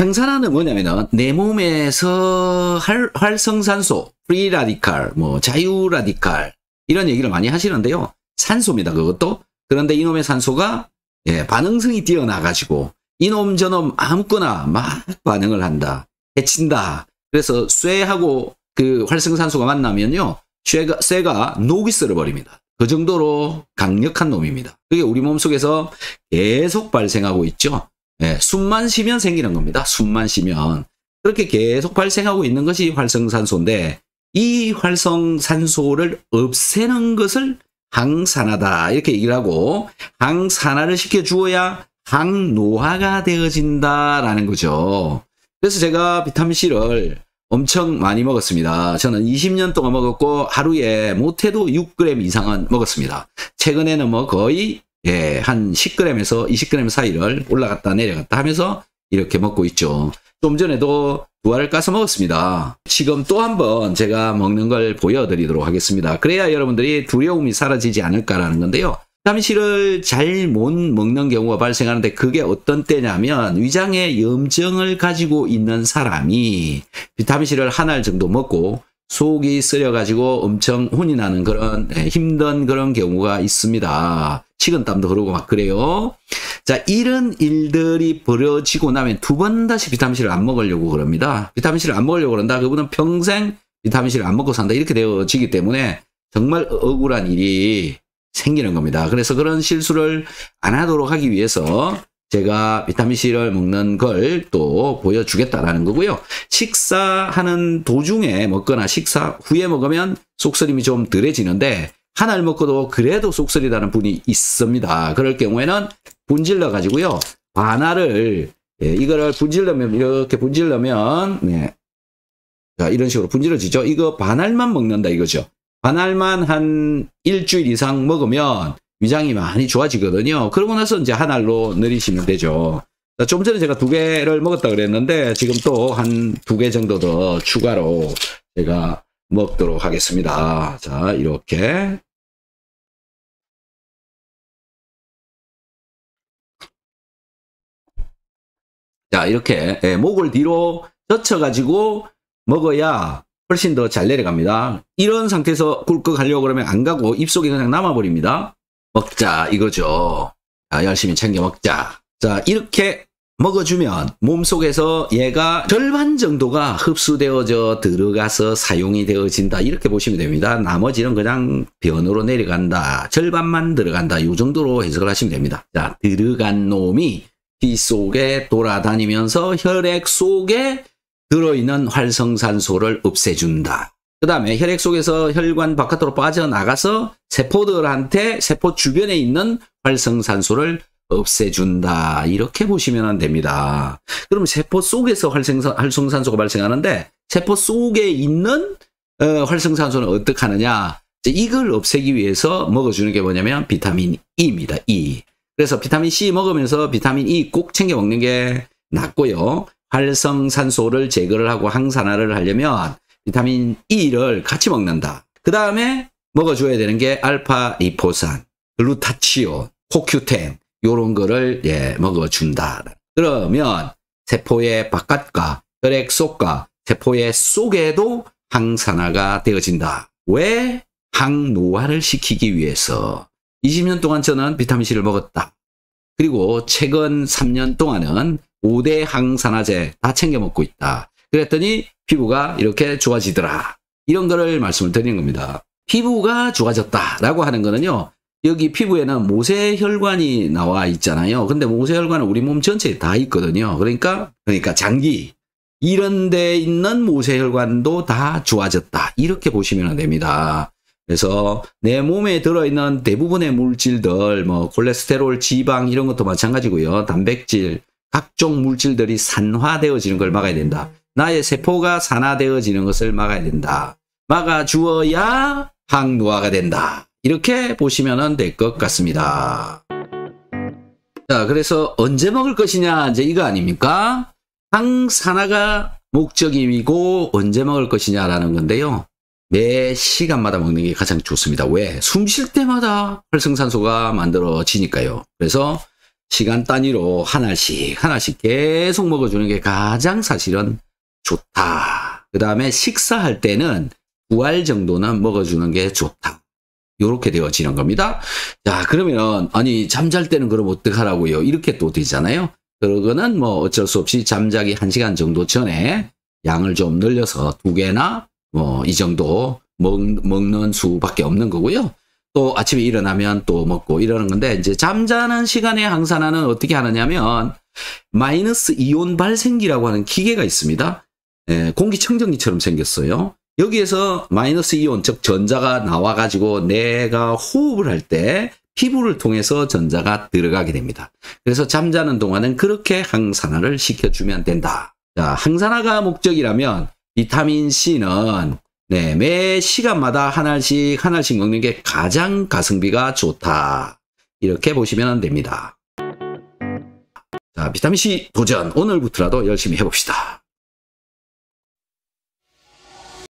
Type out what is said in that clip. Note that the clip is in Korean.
항산화는 뭐냐면은 내 몸에서 활, 활성산소, 프리 라디칼, 뭐 자유 라디칼 이런 얘기를 많이 하시는데요. 산소입니다. 그것도. 그런데 이놈의 산소가 예, 반응성이 뛰어나가지고 이놈 저놈 아무거나 막 반응을 한다. 해친다. 그래서 쇠하고 그 활성산소가 만나면요. 쇠가, 쇠가 녹이 쓸어버립니다. 그 정도로 강력한 놈입니다. 그게 우리 몸속에서 계속 발생하고 있죠. 예, 숨만 쉬면 생기는 겁니다. 숨만 쉬면. 그렇게 계속 발생하고 있는 것이 활성산소인데 이 활성산소를 없애는 것을 항산화다 이렇게 얘기를 하고 항산화를 시켜주어야 항노화가 되어진다라는 거죠. 그래서 제가 비타민C를 엄청 많이 먹었습니다. 저는 20년 동안 먹었고 하루에 못해도 6g 이상은 먹었습니다. 최근에는 뭐 거의 예, 한 10g에서 20g 사이를 올라갔다 내려갔다 하면서 이렇게 먹고 있죠. 좀 전에도 부활을 까서 먹었습니다. 지금 또 한번 제가 먹는 걸 보여드리도록 하겠습니다. 그래야 여러분들이 두려움이 사라지지 않을까라는 건데요. 비타민C를 잘 못 먹는 경우가 발생하는데 그게 어떤 때냐면 위장에 염증을 가지고 있는 사람이 비타민C를 한 알 정도 먹고 속이 쓰려가지고 엄청 혼이 나는 그런 네, 힘든 그런 경우가 있습니다. 식은땀도 흐르고 막 그래요. 자, 이런 일들이 벌어지고 나면 두 번 다시 비타민C를 안 먹으려고 그럽니다. 비타민C를 안 먹으려고 그런다. 그분은 평생 비타민C를 안 먹고 산다. 이렇게 되어지기 때문에 정말 억울한 일이 생기는 겁니다. 그래서 그런 실수를 안 하도록 하기 위해서 제가 비타민C를 먹는 걸 또 보여주겠다라는 거고요. 식사하는 도중에 먹거나 식사 후에 먹으면 속쓰림이 좀 덜해지는데 하나를 먹고도 그래도 속쓰리다는 분이 있습니다. 그럴 경우에는 분질러 가지고요. 바나를 예, 이거를 분질러면 이렇게 분질러면 예. 자, 이런 식으로 분질러지죠. 이거 반알만 먹는다 이거죠. 반알만 한 일주일 이상 먹으면 위장이 많이 좋아지거든요. 그러고 나서 이제 한 알로 늘리시면 되죠. 좀 전에 제가 두 개를 먹었다 그랬는데 지금 또 한 두 개 정도 더 추가로 제가 먹도록 하겠습니다. 자, 이렇게 자, 이렇게 예, 목을 뒤로 젖혀가지고 먹어야 훨씬 더 잘 내려갑니다. 이런 상태에서 꿀꺽 가려고 그러면 안 가고 입속에 그냥 남아버립니다. 먹자 이거죠. 자, 열심히 챙겨 먹자. 자, 이렇게 먹어주면 몸속에서 얘가 절반 정도가 흡수되어져 들어가서 사용이 되어진다. 이렇게 보시면 됩니다. 나머지는 그냥 변으로 내려간다. 절반만 들어간다. 이 정도로 해석을 하시면 됩니다. 자, 들어간 놈이 피 속에 돌아다니면서 혈액 속에 들어있는 활성산소를 없애준다. 그 다음에 혈액 속에서 혈관 바깥으로 빠져나가서 세포들한테 세포 주변에 있는 활성산소를 없애준다. 이렇게 보시면 됩니다. 그럼 세포 속에서 활성산, 활성산소가 발생하는데 세포 속에 있는 어, 활성산소는 어떻게 하느냐. 이걸 없애기 위해서 먹어주는 게 뭐냐면 비타민 E입니다. E. 그래서 비타민 C 먹으면서 비타민 E 꼭 챙겨 먹는 게 낫고요. 활성산소를 제거를 하고 항산화를 하려면 비타민 E를 같이 먹는다. 그 다음에 먹어줘야 되는 게 알파 리포산, 글루타치온, 코큐텐 요런 거를 예, 먹어준다. 그러면 세포의 바깥과 혈액 속과 세포의 속에도 항산화가 되어진다. 왜? 항노화를 시키기 위해서 20년 동안 저는 비타민C를 먹었다. 그리고 최근 3년 동안은 5대 항산화제 다 챙겨 먹고 있다. 그랬더니 피부가 이렇게 좋아지더라. 이런 거를 말씀을 드리는 겁니다. 피부가 좋아졌다라고 하는 거는요. 여기 피부에는 모세혈관이 나와 있잖아요. 근데 모세혈관은 우리 몸 전체에 다 있거든요. 그러니까 그러니까 장기 이런 데 있는 모세혈관도 다 좋아졌다. 이렇게 보시면 됩니다. 그래서 내 몸에 들어있는 대부분의 물질들, 뭐 콜레스테롤, 지방 이런 것도 마찬가지고요. 단백질, 각종 물질들이 산화되어지는 걸 막아야 된다. 나의 세포가 산화되어지는 것을 막아야 된다. 막아주어야 항노화가 된다. 이렇게 보시면 될 것 같습니다. 자, 그래서 언제 먹을 것이냐 이제 이거 아닙니까? 항산화가 목적이고 언제 먹을 것이냐라는 건데요. 매 시간마다 먹는 게 가장 좋습니다. 왜? 숨 쉴 때마다 활성산소가 만들어지니까요. 그래서 시간 단위로 하나씩 하나씩 계속 먹어주는 게 가장 사실은 좋다. 그 다음에 식사할 때는 부알 정도는 먹어주는 게 좋다. 이렇게 되어지는 겁니다. 자, 그러면, 아니, 잠잘 때는 그럼 어떡하라고요? 이렇게 또 되잖아요. 그거는 러뭐 어쩔 수 없이 잠자기 1시간 정도 전에 양을 좀 늘려서 2 개나 뭐 이 정도 먹, 먹는 수밖에 없는 거고요. 또 아침에 일어나면 또 먹고 이러는 건데 이제 잠자는 시간에 항산화는 어떻게 하느냐면 마이너스 이온 발생기라고 하는 기계가 있습니다. 예, 공기청정기처럼 생겼어요. 여기에서 마이너스 이온 즉 전자가 나와 가지고 내가 호흡을 할 때 피부를 통해서 전자가 들어가게 됩니다. 그래서 잠자는 동안은 그렇게 항산화를 시켜주면 된다. 자, 항산화가 목적이라면 비타민 C는 네, 매 시간마다 하나씩 하나씩 먹는 게 가장 가성비가 좋다. 이렇게 보시면 됩니다. 자, 비타민 C 도전 오늘부터라도 열심히 해봅시다.